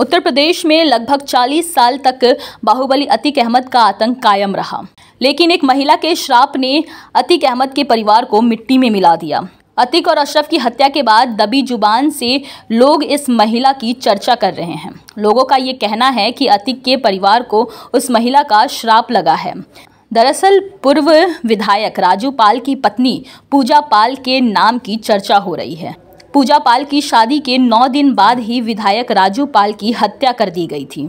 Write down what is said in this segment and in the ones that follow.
उत्तर प्रदेश में लगभग 40 साल तक बाहुबली अतीक अहमद का आतंक कायम रहा लेकिन एक महिला के श्राप ने अतीक अहमद के परिवार को मिट्टी में मिला दिया अतीक और अशरफ की हत्या के बाद दबी जुबान से लोग इस महिला की चर्चा कर रहे हैं लोगों का ये कहना है कि अतीक के परिवार को उस महिला का श्राप लगा है दरअसल पूर्व विधायक राजू पाल की पत्नी पूजा पाल के नाम की चर्चा हो रही है पूजा पाल की शादी के नौ दिन बाद ही विधायक राजू पाल की हत्या कर दी गई थी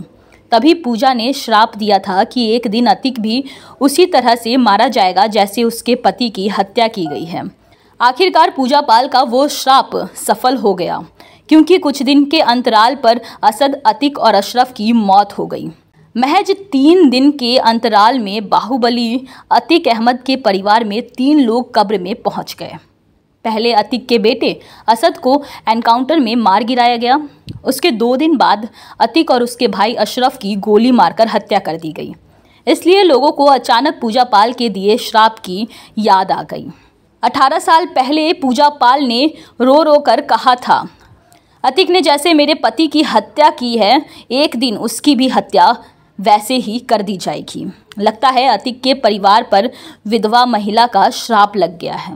तभी पूजा ने श्राप दिया था कि एक दिन अतिक भी उसी तरह से मारा जाएगा जैसे उसके पति की हत्या की गई है आखिरकार पूजा पाल का वो श्राप सफल हो गया क्योंकि कुछ दिन के अंतराल पर असद अतिक और अशरफ की मौत हो गई महज तीन दिन के अंतराल में बाहुबली अतिक अहमद के परिवार में तीन लोग कब्र में पहुंच गए पहले अतिक के बेटे असद को एनकाउंटर में मार गिराया गया उसके दो दिन बाद अतिक और उसके भाई अशरफ की गोली मारकर हत्या कर दी गई इसलिए लोगों को अचानक पूजा पाल के दिए श्राप की याद आ गई 18 साल पहले पूजा पाल ने रो रो कर कहा था अतिक ने जैसे मेरे पति की हत्या की है एक दिन उसकी भी हत्या वैसे ही कर दी जाएगी लगता है अतिक के परिवार पर विधवा महिला का श्राप लग गया है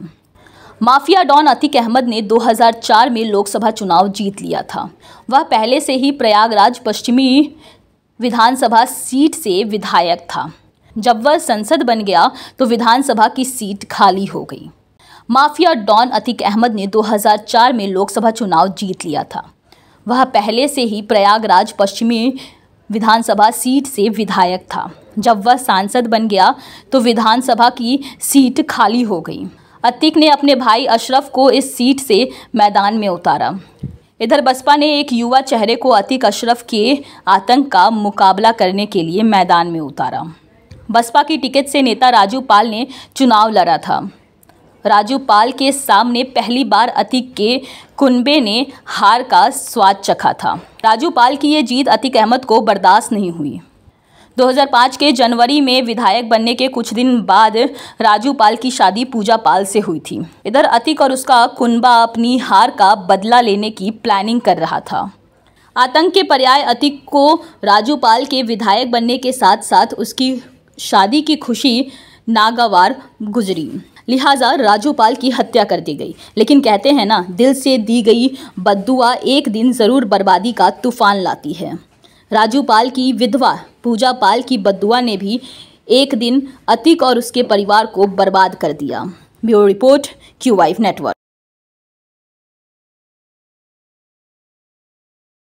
माफिया डॉन अतिक अहमद ने 2004 में लोकसभा चुनाव जीत लिया था वह पहले से ही प्रयागराज पश्चिमी विधानसभा सीट से विधायक था जब वह संसद बन गया तो विधानसभा की सीट खाली हो गई माफिया डॉन अतिक अहमद ने 2004 में लोकसभा चुनाव जीत लिया था वह पहले से ही प्रयागराज पश्चिमी विधानसभा सीट से विधायक था जब वह सांसद बन गया तो विधानसभा की सीट खाली हो गई अतिक ने अपने भाई अशरफ को इस सीट से मैदान में उतारा इधर बसपा ने एक युवा चेहरे को अतिक अशरफ के आतंक का मुकाबला करने के लिए मैदान में उतारा बसपा की टिकट से नेता राजू पाल ने चुनाव लड़ा था राजू पाल के सामने पहली बार अतिक के कुनबे ने हार का स्वाद चखा था राजू पाल की ये जीत अतिक अहमद को बर्दाश्त नहीं हुई 2005 के जनवरी में विधायक बनने के कुछ दिन बाद राजू पाल की शादी पूजा पाल से हुई थी इधर अतिक और उसका कुनबा अपनी हार का बदला लेने की प्लानिंग कर रहा था आतंक के पर्याय अतिक को राजू पाल के विधायक बनने के साथ साथ उसकी शादी की खुशी नागावार गुजरी लिहाजा राजू पाल की हत्या कर दी गई लेकिन कहते हैं ना दिल से दी गई बदुआ एक दिन ज़रूर बर्बादी का तूफान लाती है राजू पाल की विधवा पूजा पाल की बदुआ ने भी एक दिन अतिक और उसके परिवार को बर्बाद कर दिया ब्यूरो रिपोर्ट क्यू नेटवर्क